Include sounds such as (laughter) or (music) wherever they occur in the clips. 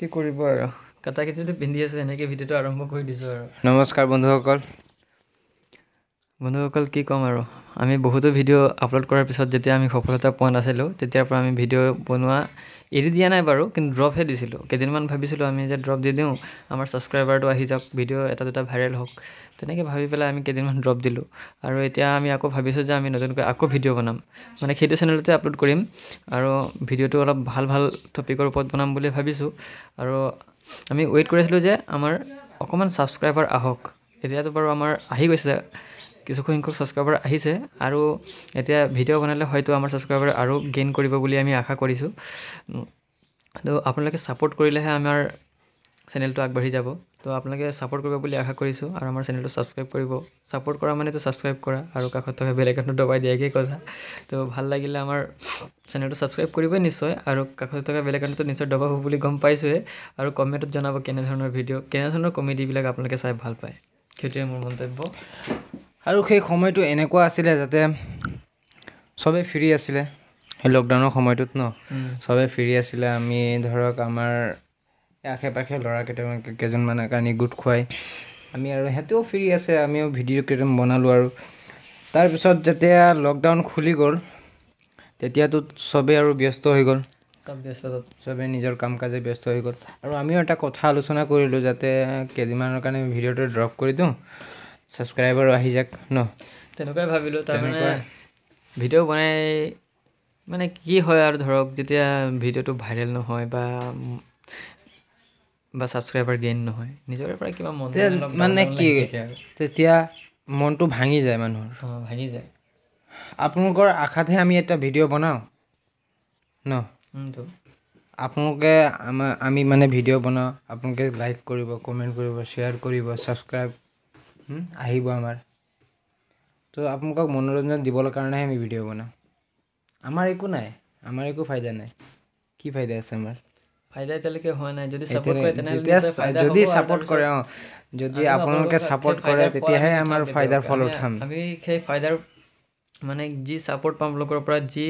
কি কৰিব আৰু কাটা কেঁচিটো পিন্ধি আছোঁ এনেকৈ ভিডিঅ'টো আৰম্ভ কৰি দিছোঁ আৰু নমস্কাৰ বন্ধুসকল বন্ধুসকল কি ক'ম আৰু আমি বহুতো ভিডিঅ' আপলোড কৰাৰ পিছত যেতিয়া আমি সফলতা পোৱা নাছিলোঁ তেতিয়াৰ পৰা আমি ভিডিঅ' বনোৱা এৰি দিয়া নাই বাৰু কিন্তু ড্ৰপহে দিছিলোঁ কেইদিনমান ভাবিছিলোঁ আমি যে ড্ৰপ দি দিওঁ আমাৰ ছাবস্ক্ৰাইবাৰটো আহি যাওক ভিডিঅ' এটা দুটা ভাইৰেল হওক তেনেকৈ ভাবি পেলাই আমি কেইদিনমান ড্ৰপ দিলোঁ আৰু এতিয়া আমি আকৌ ভাবিছোঁ যে আমি নতুনকৈ আকৌ ভিডিঅ' বনাম মানে সেইটো চেনেলতে আপলোড কৰিম আৰু ভিডিঅ'টো অলপ ভাল ভাল টপিকৰ ওপৰত বনাম বুলি ভাবিছোঁ আৰু আমি ৱেইট কৰিছিলোঁ যে আমাৰ অকণমান ছাবস্ক্ৰাইবাৰ আহক এতিয়াতো বাৰু আমাৰ আহি গৈছে কিছুসংখ্যক ছাবস্ক্ৰাইবাৰ আহিছে আৰু এতিয়া ভিডিও বনালে হয়তো আমাৰ ছাবস্ক্ৰাইবাৰ আৰু গেইন কৰিব বুলি আমি আশা কৰিছোঁ তো আপোনালোকে ছাপোৰ্ট কৰিলেহে আমাৰ চেনেলটো আগবাঢ়ি যাব তো আপোনালোকে ছাপোৰ্ট কৰিব বুলি আশা কৰিছোঁ আৰু আমাৰ চেনেলটো ছাবস্ক্ৰাইব কৰিব ছাপোৰ্ট কৰা মানেতো ছাবস্ক্ৰাইব কৰা আৰু কাষত থকা বেলেগ এখনটো দবাই দিয়া একেই কথা তো ভাল লাগিলে আমাৰ চেনেলটো ছাবস্ক্ৰাইব কৰিবই নিশ্চয় আৰু কাষত থকা বেলেগ এখনটো নিশ্চয় দবাব হ'ব বুলি গম পাইছোঁহে আৰু কমেণ্টত জনাব কেনেধৰণৰ ভিডিঅ' কেনেধৰণৰ কমেডিবিলাক আপোনালোকে চাই ভাল পায় সেইটোৱে মোৰ মন্তব্য আৰু সেই সময়টো এনেকুৱা আছিলে যাতে চবে ফ্ৰী আছিলে সেই লকডাউনৰ সময়টোত ন চবে ফ্ৰী আছিলে আমি ধৰক আমাৰ আশে পাশে ল'ৰা কেইটামান কেইজনমানক আনি গোট খুৱাই আমি আৰু সিহঁতেও ফ্ৰী আছে আমিও ভিডিঅ' কেইটামান বনালোঁ আৰু তাৰপিছত যেতিয়া লকডাউন খুলি গ'ল তেতিয়াতো চবেই আৰু ব্যস্ত হৈ গ'ল চব ব্যস্ততাত চবে নিজৰ কাম কাজে ব্যস্ত হৈ গ'ল আৰু আমিও এটা কথা আলোচনা কৰিলোঁ যাতে কেইদিনমানৰ কাৰণে ভিডিঅ'টো ড্ৰপ কৰি দিওঁ ছাবস্ক্ৰাইবাৰো আহি যাওক ন তেনেকুৱাই ভাবিলোঁ তাৰমানে ভিডিঅ' বনাই মানে কি হয় আৰু ধৰক যেতিয়া ভিডিঅ'টো ভাইৰেল নহয় বা বা ছাবস্ক্ৰাইবাৰ গেইন নহয় নিজৰে পৰা কিবা মন মানে কি তেতিয়া মনটো ভাঙি যায় মানুহৰ ভাঙি যায় আপোনালোকৰ আশাতহে আমি এটা ভিডিঅ' বনাওঁ ন আপোনালোকে আমাৰ আমি মানে ভিডিঅ' বনাওঁ আপোনালোকে লাইক কৰিব কমেণ্ট কৰিব শ্বেয়াৰ কৰিব ছাবস্ক্ৰাইব আহিব আমাৰ তো আপোনালোকক মনোৰঞ্জন দিবলৈ কাৰণেহে আমি ভিডিঅ' বনাওঁ আমাৰ একো নাই আমাৰ একো ফাইদা নাই কি ফাইদা আছে আমাৰ ফাইদা এতিয়ালৈকে হোৱা নাই যদি যেতিয়া যদি ছাপৰ্ট কৰে অঁ যদি আপোনালোকে ছাপৰ্ট কৰে তেতিয়াহে আমাৰ ফাইদাৰ ফল উঠাম আমি সেই ফাইদাৰ মানে যি ছাপৰ্ট পাম লোকৰ পৰা যি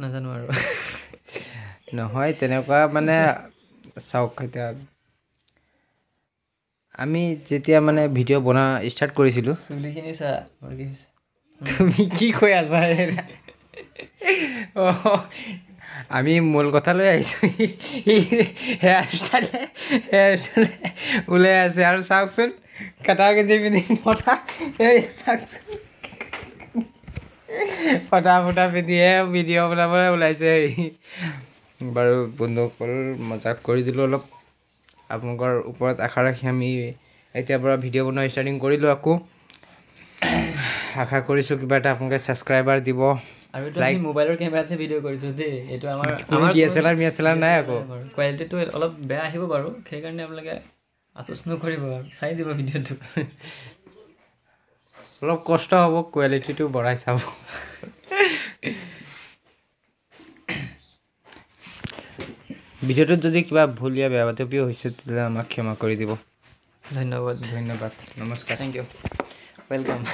নাজানো আৰু নহয় তেনেকুৱা মানে চাওক এতিয়া আমি যেতিয়া মানে ভিডিঅ' বনা ষ্টাৰ্ট কৰিছিলোঁ চুলিখিনি চা তুমি কি কৈ আছা অঁ আমি মূল কথালৈ আহিছোঁ হেয়াৰ ষ্টাইলে হেয়াৰ ওলাই আছে আৰু চাওকচোন কটা কেজি পিন্ধি ফটা এই চাওকচোন ফটা ফটা পিন্ধিহে ভিডিঅ' বনাবলৈ ওলাইছে বাৰু বন্ধুসকল মজাক কৰি দিলোঁ অলপ আপোনালোকৰ ওপৰত আশা ৰাখি আমি এতিয়াৰ পৰা ভিডিঅ' বনোৱা ষ্টাৰ্টিং কৰিলোঁ আকৌ আশা কৰিছোঁ কিবা এটা আপোনালোকে ছাবস্ক্ৰাইবাৰ দিব আৰু লাইক মোবাইলৰ কেমেৰাতহে ভিডিঅ' কৰিছোঁ দেই এইটো আমাৰ ডি এছ এল আৰ মি এছ এল আৰ নাই আকৌ কোৱালিটিটো অলপ বেয়া আহিব বাৰু সেইকাৰণে আপোনালোকে আপোচ নকৰিব চাই দিব ভিডিঅ'টো অলপ কষ্ট হ'ব কোৱালিটিটো বঢ়াই চাব (laughs) ভিডিওটোত যদি কিবা ভুল ইয়া বেয়া বাতৰিও হৈছে তেতিয়াহ'লে আমাক ক্ষমা কৰি দিব ধন্যবাদ ধন্যবাদ নমস্কাৰ থেংক ইউ ৱেলকাম